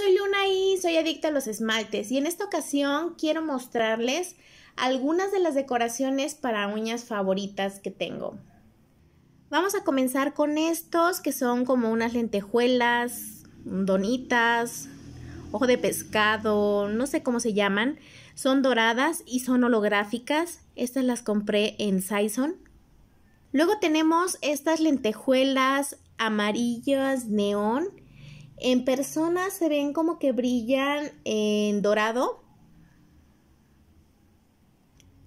soy Luna y soy adicta a los esmaltes y en esta ocasión quiero mostrarles algunas de las decoraciones para uñas favoritas que tengo. Vamos a comenzar con estos que son como unas lentejuelas, donitas, ojo de pescado, no sé cómo se llaman. Son doradas y son holográficas. Estas las compré en Sison. Luego tenemos estas lentejuelas amarillas neón en persona se ven como que brillan en dorado.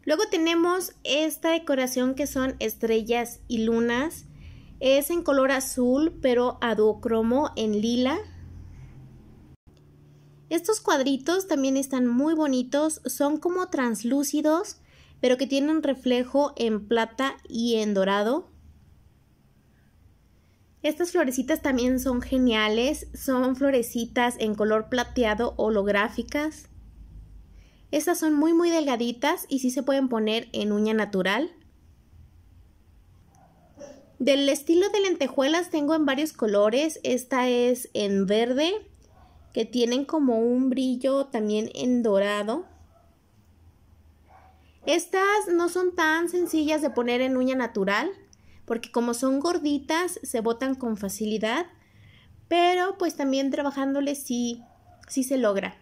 Luego tenemos esta decoración que son estrellas y lunas. Es en color azul, pero duocromo en lila. Estos cuadritos también están muy bonitos, son como translúcidos, pero que tienen reflejo en plata y en dorado. Estas florecitas también son geniales, son florecitas en color plateado holográficas. Estas son muy muy delgaditas y sí se pueden poner en uña natural. Del estilo de lentejuelas tengo en varios colores, esta es en verde, que tienen como un brillo también en dorado. Estas no son tan sencillas de poner en uña natural, porque como son gorditas se botan con facilidad, pero pues también trabajándoles sí, sí se logra.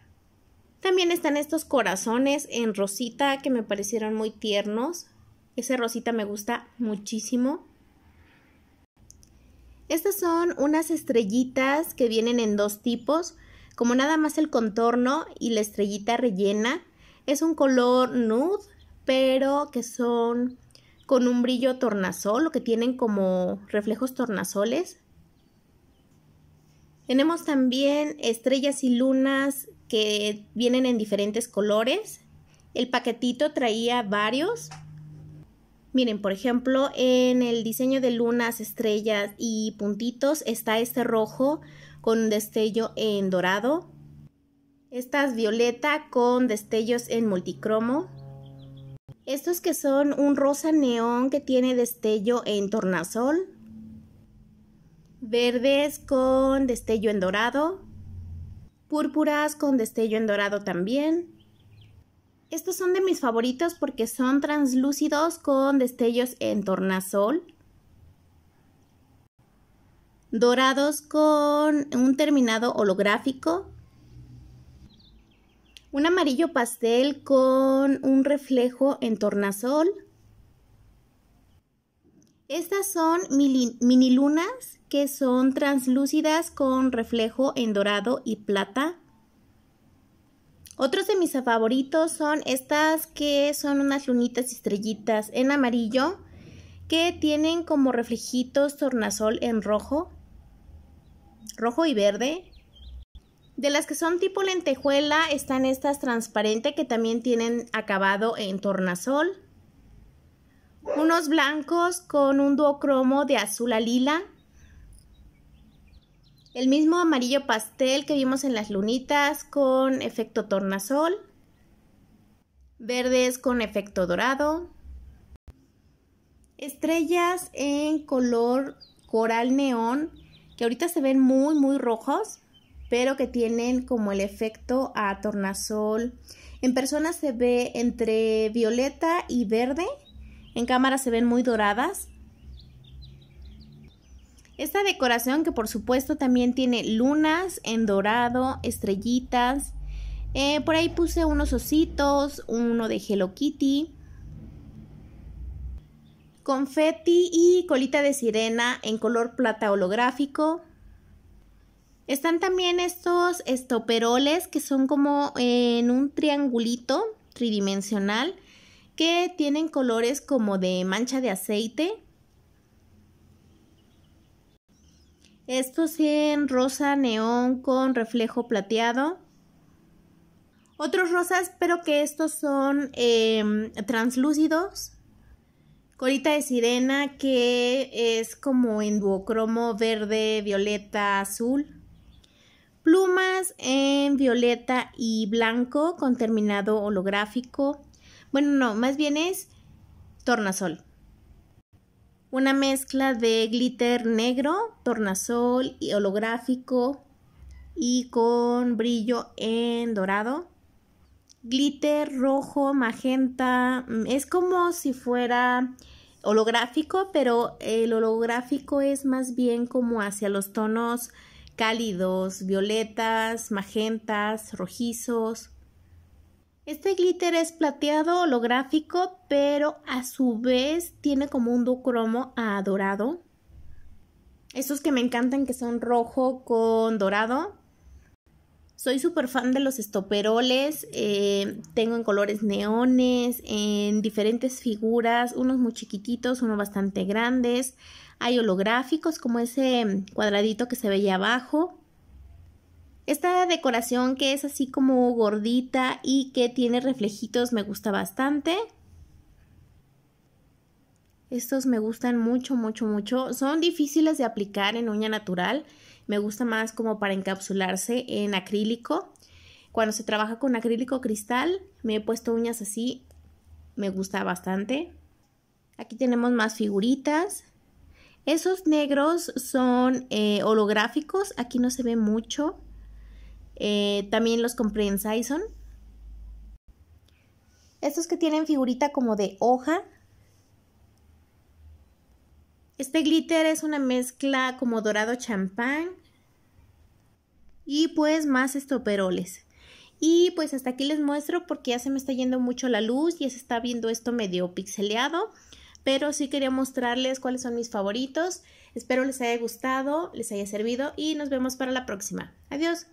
También están estos corazones en rosita que me parecieron muy tiernos. Ese rosita me gusta muchísimo. Estas son unas estrellitas que vienen en dos tipos, como nada más el contorno y la estrellita rellena. Es un color nude, pero que son con un brillo tornasol o que tienen como reflejos tornasoles. Tenemos también estrellas y lunas que vienen en diferentes colores. El paquetito traía varios. Miren, por ejemplo, en el diseño de lunas, estrellas y puntitos está este rojo con un destello en dorado. Esta es violeta con destellos en multicromo. Estos que son un rosa neón que tiene destello en tornasol. Verdes con destello en dorado. Púrpuras con destello en dorado también. Estos son de mis favoritos porque son translúcidos con destellos en tornasol. Dorados con un terminado holográfico un amarillo pastel con un reflejo en tornasol. Estas son mini lunas que son translúcidas con reflejo en dorado y plata. Otros de mis favoritos son estas que son unas lunitas estrellitas en amarillo que tienen como reflejitos tornasol en rojo, rojo y verde. De las que son tipo lentejuela están estas transparentes que también tienen acabado en tornasol. Unos blancos con un duocromo de azul a lila. El mismo amarillo pastel que vimos en las lunitas con efecto tornasol. Verdes con efecto dorado. Estrellas en color coral neón que ahorita se ven muy muy rojos pero que tienen como el efecto a tornasol. En personas se ve entre violeta y verde, en cámara se ven muy doradas. Esta decoración que por supuesto también tiene lunas en dorado, estrellitas. Eh, por ahí puse unos ositos, uno de Hello Kitty Confetti y colita de sirena en color plata holográfico. Están también estos estoperoles que son como eh, en un triangulito tridimensional que tienen colores como de mancha de aceite. Estos en rosa neón con reflejo plateado. Otros rosas, pero que estos son em, translúcidos. Corita de sirena que es como en duocromo verde, violeta, azul. Plumas en violeta y blanco con terminado holográfico. Bueno, no, más bien es tornasol. Una mezcla de glitter negro, tornasol y holográfico y con brillo en dorado. Glitter rojo, magenta, mm, es como si fuera holográfico, pero el holográfico es más bien como hacia los tonos cálidos, violetas, magentas, rojizos. Este glitter es plateado holográfico, pero a su vez tiene como un ducromo a dorado. Esos que me encantan que son rojo con dorado. Soy súper fan de los estoperoles, eh, tengo en colores neones, en diferentes figuras, unos muy chiquititos, unos bastante grandes. Hay holográficos como ese mm, cuadradito que se ve veía abajo. Esta decoración que es así como gordita y que tiene reflejitos me gusta bastante. Estos me gustan mucho, mucho, mucho. Son difíciles de aplicar en uña natural. Me gusta más como para encapsularse en acrílico. Cuando se trabaja con acrílico cristal, me he puesto uñas así. Me gusta bastante. Aquí tenemos más figuritas. Esos negros son eh, holográficos, aquí no se ve mucho. Eh, también los compré en Sison. Estos que tienen figurita como de hoja. Este glitter es una mezcla como dorado champán. Y pues más estoperoles. Y pues hasta aquí les muestro porque ya se me está yendo mucho la luz. y se está viendo esto medio pixeleado pero sí quería mostrarles cuáles son mis favoritos. Espero les haya gustado, les haya servido y nos vemos para la próxima. Adiós.